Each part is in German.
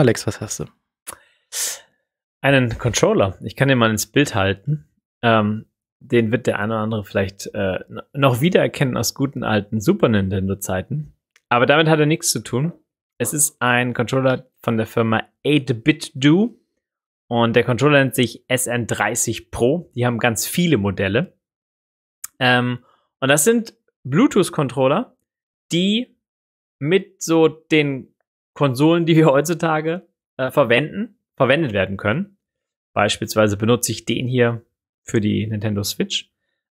Alex, was hast du? Einen Controller. Ich kann den mal ins Bild halten. Ähm, den wird der eine oder andere vielleicht äh, noch wiedererkennen aus guten alten Super Nintendo-Zeiten. Aber damit hat er nichts zu tun. Es ist ein Controller von der Firma 8-Bit-Do. Und der Controller nennt sich SN30 Pro. Die haben ganz viele Modelle. Ähm, und das sind Bluetooth-Controller, die mit so den Konsolen, die wir heutzutage äh, verwenden, verwendet werden können. Beispielsweise benutze ich den hier für die Nintendo Switch.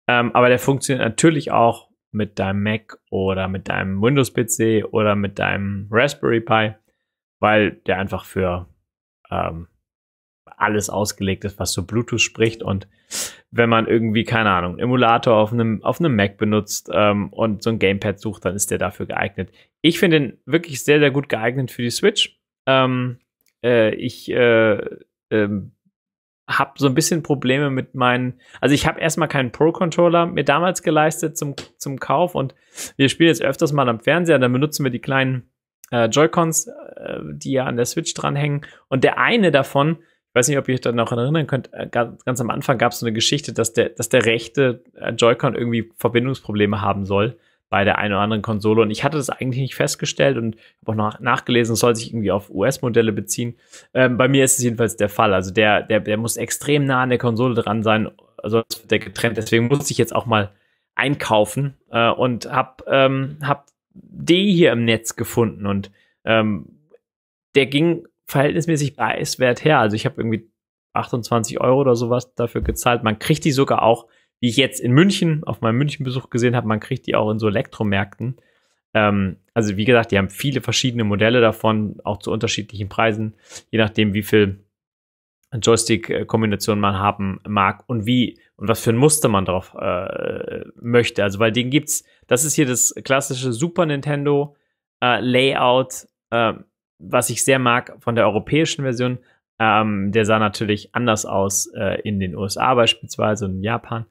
Ähm, aber der funktioniert natürlich auch mit deinem Mac oder mit deinem Windows-PC oder mit deinem Raspberry Pi, weil der einfach für ähm, alles ausgelegt ist, was so Bluetooth spricht und wenn man irgendwie, keine Ahnung, einen Emulator auf einem, auf einem Mac benutzt ähm, und so ein Gamepad sucht, dann ist der dafür geeignet. Ich finde ihn wirklich sehr, sehr gut geeignet für die Switch. Ähm, äh, ich äh, äh, habe so ein bisschen Probleme mit meinen. Also, ich habe erstmal keinen Pro-Controller mir damals geleistet zum, zum Kauf und wir spielen jetzt öfters mal am Fernseher, dann benutzen wir die kleinen. Äh, Joy-Cons, äh, die ja an der Switch dranhängen. Und der eine davon ich weiß nicht, ob ihr euch dann noch erinnern könnt, äh, ganz am Anfang gab es so eine Geschichte, dass der, dass der rechte äh, Joy-Con irgendwie Verbindungsprobleme haben soll bei der einen oder anderen Konsole. Und ich hatte das eigentlich nicht festgestellt und habe auch noch nachgelesen, es soll sich irgendwie auf US-Modelle beziehen. Ähm, bei mir ist es jedenfalls der Fall. Also der, der, der muss extrem nah an der Konsole dran sein, also sonst wird der getrennt. Deswegen musste ich jetzt auch mal einkaufen äh, und habe ähm, hab die hier im Netz gefunden und ähm, der ging verhältnismäßig preiswert her. Also ich habe irgendwie 28 Euro oder sowas dafür gezahlt. Man kriegt die sogar auch, wie ich jetzt in München auf meinem Münchenbesuch gesehen habe, man kriegt die auch in so Elektromärkten. Ähm, also wie gesagt, die haben viele verschiedene Modelle davon, auch zu unterschiedlichen Preisen, je nachdem, wie viel Joystick-Kombination man haben mag und wie und was für ein Muster man drauf äh, möchte. Also weil den gibt's, das ist hier das klassische Super Nintendo äh, Layout. Äh, was ich sehr mag von der europäischen Version, ähm, der sah natürlich anders aus äh, in den USA beispielsweise und in Japan.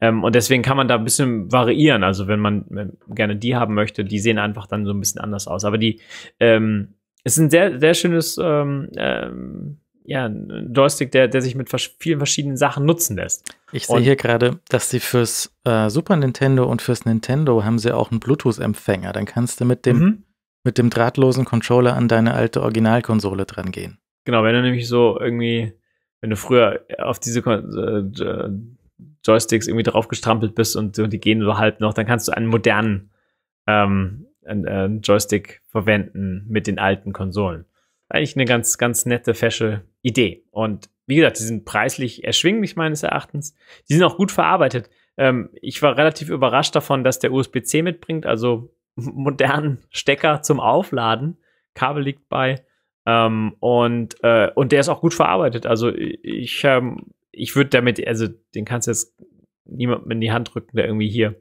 Ähm, und deswegen kann man da ein bisschen variieren. Also wenn man gerne die haben möchte, die sehen einfach dann so ein bisschen anders aus. Aber die, ähm, es ist ein sehr, sehr schönes ähm, ähm, ja, Joystick, der, der sich mit vers vielen verschiedenen Sachen nutzen lässt. Ich sehe hier gerade, dass sie fürs äh, Super Nintendo und fürs Nintendo haben sie auch einen Bluetooth-Empfänger. Dann kannst du mit dem mhm mit dem drahtlosen Controller an deine alte Originalkonsole dran gehen. Genau, wenn du nämlich so irgendwie, wenn du früher auf diese äh, Joysticks irgendwie drauf gestrampelt bist und, und die gehen so halb noch, dann kannst du einen modernen ähm, einen, äh, Joystick verwenden mit den alten Konsolen. Eigentlich eine ganz, ganz nette, fesche Idee. Und wie gesagt, die sind preislich erschwinglich meines Erachtens. Die sind auch gut verarbeitet. Ähm, ich war relativ überrascht davon, dass der USB-C mitbringt. Also modernen Stecker zum Aufladen. Kabel liegt bei. Ähm, und, äh, und der ist auch gut verarbeitet. Also ich, ähm, ich würde damit, also den kannst du jetzt niemandem in die Hand drücken, der irgendwie hier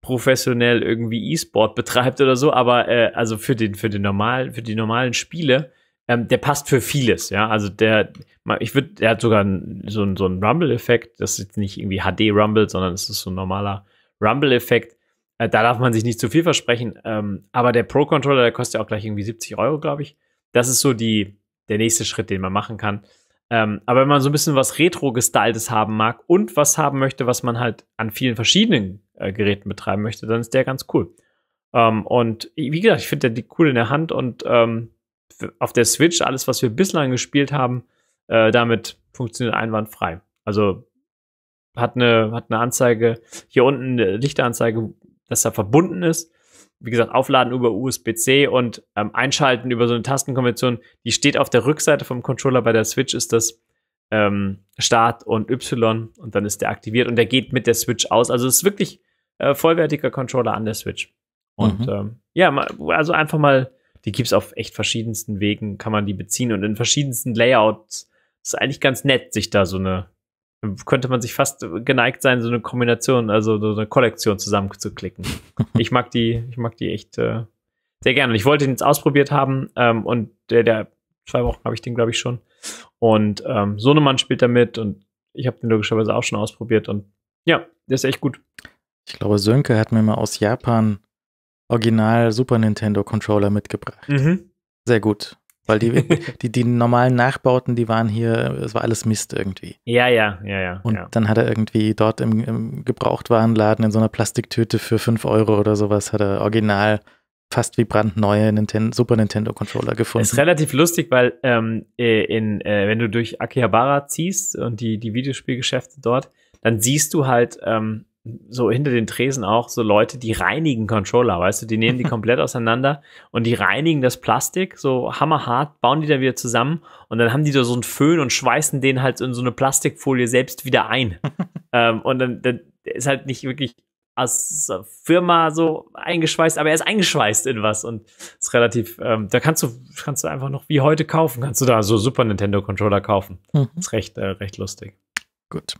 professionell irgendwie E-Sport betreibt oder so, aber äh, also für den, für den normal, für die normalen Spiele, ähm, der passt für vieles, ja. Also der, ich würde, der hat sogar so, so einen Rumble-Effekt, das ist jetzt nicht irgendwie HD-Rumble, sondern es ist so ein normaler Rumble-Effekt, äh, da darf man sich nicht zu viel versprechen. Ähm, aber der Pro-Controller, der kostet ja auch gleich irgendwie 70 Euro, glaube ich. Das ist so die, der nächste Schritt, den man machen kann. Ähm, aber wenn man so ein bisschen was Retro-Gestyltes haben mag und was haben möchte, was man halt an vielen verschiedenen äh, Geräten betreiben möchte, dann ist der ganz cool. Ähm, und wie gesagt, ich finde die cool in der Hand und ähm, auf der Switch, alles, was wir bislang gespielt haben, äh, damit funktioniert einwandfrei. Also hat eine, hat eine Anzeige, hier unten eine Lichteranzeige, das da verbunden ist. Wie gesagt, aufladen über USB-C und ähm, einschalten über so eine Tastenkombination. Die steht auf der Rückseite vom Controller. Bei der Switch ist das ähm, Start und Y und dann ist der aktiviert und der geht mit der Switch aus. Also es ist wirklich äh, vollwertiger Controller an der Switch. Und mhm. ähm, ja, also einfach mal, die gibt es auf echt verschiedensten Wegen, kann man die beziehen und in verschiedensten Layouts. ist eigentlich ganz nett, sich da so eine könnte man sich fast geneigt sein, so eine Kombination, also so eine Kollektion zusammenzuklicken. ich mag die, ich mag die echt äh, sehr gerne. Und ich wollte ihn jetzt ausprobiert haben ähm, und der, der zwei Wochen habe ich den, glaube ich, schon. Und ähm, Sohnemann spielt damit und ich habe den logischerweise auch schon ausprobiert und ja, der ist echt gut. Ich glaube, Sönke hat mir mal aus Japan Original Super Nintendo Controller mitgebracht. Mhm. Sehr gut. Weil die, die, die normalen Nachbauten, die waren hier, es war alles Mist irgendwie. Ja, ja, ja, ja. Und ja. dann hat er irgendwie dort im, im, Gebrauchtwarenladen in so einer Plastiktüte für 5 Euro oder sowas, hat er original fast wie brandneue Nintendo, Super Nintendo Controller gefunden. Ist relativ lustig, weil ähm, äh, in, äh, wenn du durch Akihabara ziehst und die, die Videospielgeschäfte dort, dann siehst du halt ähm, so hinter den Tresen auch so Leute, die reinigen Controller, weißt du, die nehmen die komplett auseinander und die reinigen das Plastik so hammerhart, bauen die dann wieder zusammen und dann haben die da so einen Föhn und schweißen den halt in so eine Plastikfolie selbst wieder ein. ähm, und dann, dann ist halt nicht wirklich als Firma so eingeschweißt, aber er ist eingeschweißt in was und ist relativ, ähm, da kannst du, kannst du einfach noch wie heute kaufen, kannst du da so Super Nintendo Controller kaufen. Mhm. Ist recht, äh, recht lustig. Gut.